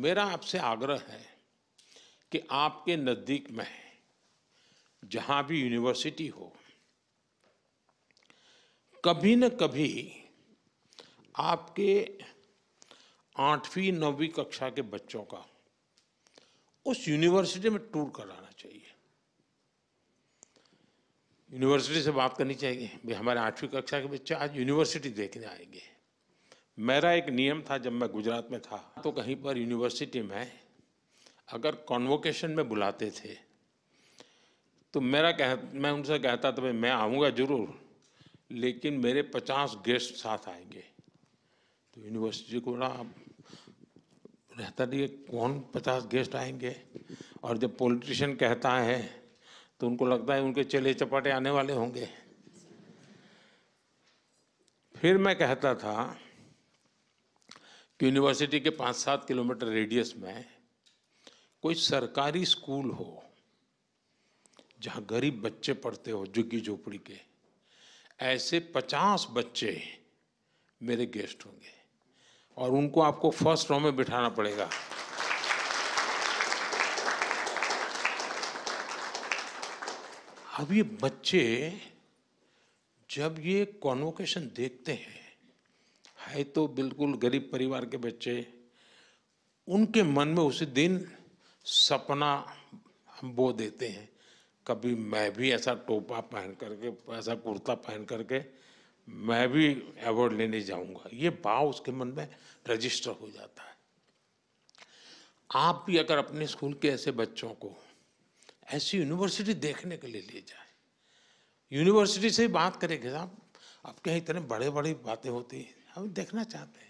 मेरा आपसे आग्रह है कि आपके नज़दीक में जहां भी यूनिवर्सिटी हो कभी न कभी आपके आठवीं नौवीं कक्षा के बच्चों का उस यूनिवर्सिटी में टूर कराना चाहिए यूनिवर्सिटी से बात करनी चाहिए भाई हमारे आठवीं कक्षा के बच्चे आज यूनिवर्सिटी देखने आएंगे मेरा एक नियम था जब मैं गुजरात में था तो कहीं पर यूनिवर्सिटी में अगर कॉन्वोकेशन में बुलाते थे तो मेरा कह मैं उनसे कहता था भाई मैं आऊँगा ज़रूर लेकिन मेरे पचास गेस्ट साथ आएंगे तो यूनिवर्सिटी को बड़ा रहता नहीं कौन पचास गेस्ट आएंगे और जब पॉलिटिशियन कहता है तो उनको लगता है उनके चले चपाटे आने वाले होंगे फिर मैं कहता था कि यूनिवर्सिटी के पाँच सात किलोमीटर रेडियस में कोई सरकारी स्कूल हो जहाँ गरीब बच्चे पढ़ते हो झुग्गी झोपड़ी के ऐसे पचास बच्चे मेरे गेस्ट होंगे और उनको आपको फर्स्ट रो में बिठाना पड़ेगा अब ये बच्चे जब ये कॉन्वोकेशन देखते हैं है तो बिल्कुल गरीब परिवार के बच्चे उनके मन में उसी दिन सपना हम बो देते हैं कभी मैं भी ऐसा टोपा पहन करके ऐसा कुर्ता पहन करके मैं भी अवार्ड लेने जाऊंगा ये भाव उसके मन में रजिस्टर हो जाता है आप भी अगर अपने स्कूल के ऐसे बच्चों को ऐसी यूनिवर्सिटी देखने के लिए ले जाए यूनिवर्सिटी से बात करें कि साहब आपके यहाँ इतने बड़े बड़ी बातें होती हैं हम देखना चाहते हैं